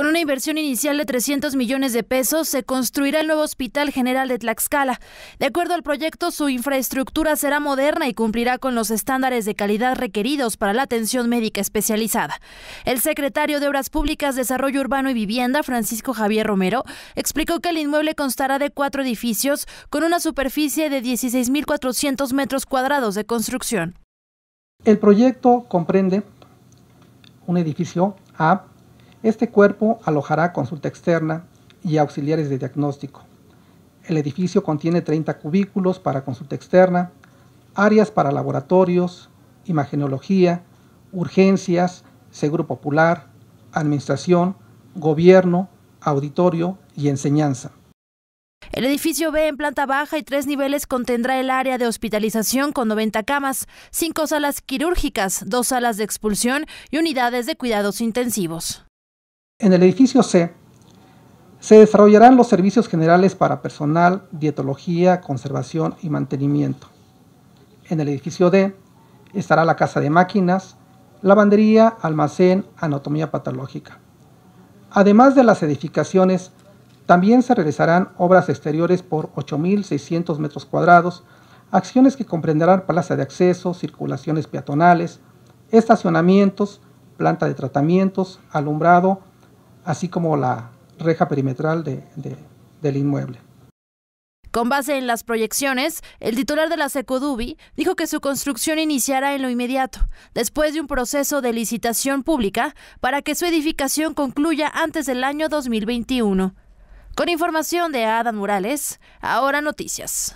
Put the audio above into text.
Con una inversión inicial de 300 millones de pesos, se construirá el nuevo Hospital General de Tlaxcala. De acuerdo al proyecto, su infraestructura será moderna y cumplirá con los estándares de calidad requeridos para la atención médica especializada. El secretario de Obras Públicas, Desarrollo Urbano y Vivienda, Francisco Javier Romero, explicó que el inmueble constará de cuatro edificios con una superficie de 16.400 metros cuadrados de construcción. El proyecto comprende un edificio A este cuerpo alojará consulta externa y auxiliares de diagnóstico. El edificio contiene 30 cubículos para consulta externa, áreas para laboratorios, imagenología, urgencias, seguro popular, administración, gobierno, auditorio y enseñanza. El edificio B en planta baja y tres niveles contendrá el área de hospitalización con 90 camas, cinco salas quirúrgicas, dos salas de expulsión y unidades de cuidados intensivos. En el edificio C se desarrollarán los servicios generales para personal, dietología, conservación y mantenimiento. En el edificio D estará la casa de máquinas, lavandería, almacén, anatomía patológica. Además de las edificaciones, también se realizarán obras exteriores por 8.600 metros cuadrados, acciones que comprenderán plaza de acceso, circulaciones peatonales, estacionamientos, planta de tratamientos, alumbrado, así como la reja perimetral del inmueble. Con base en las proyecciones, el titular de la Secodubi dijo que su construcción iniciará en lo inmediato, después de un proceso de licitación pública, para que su edificación concluya antes del año 2021. Con información de Adam Morales, ahora noticias.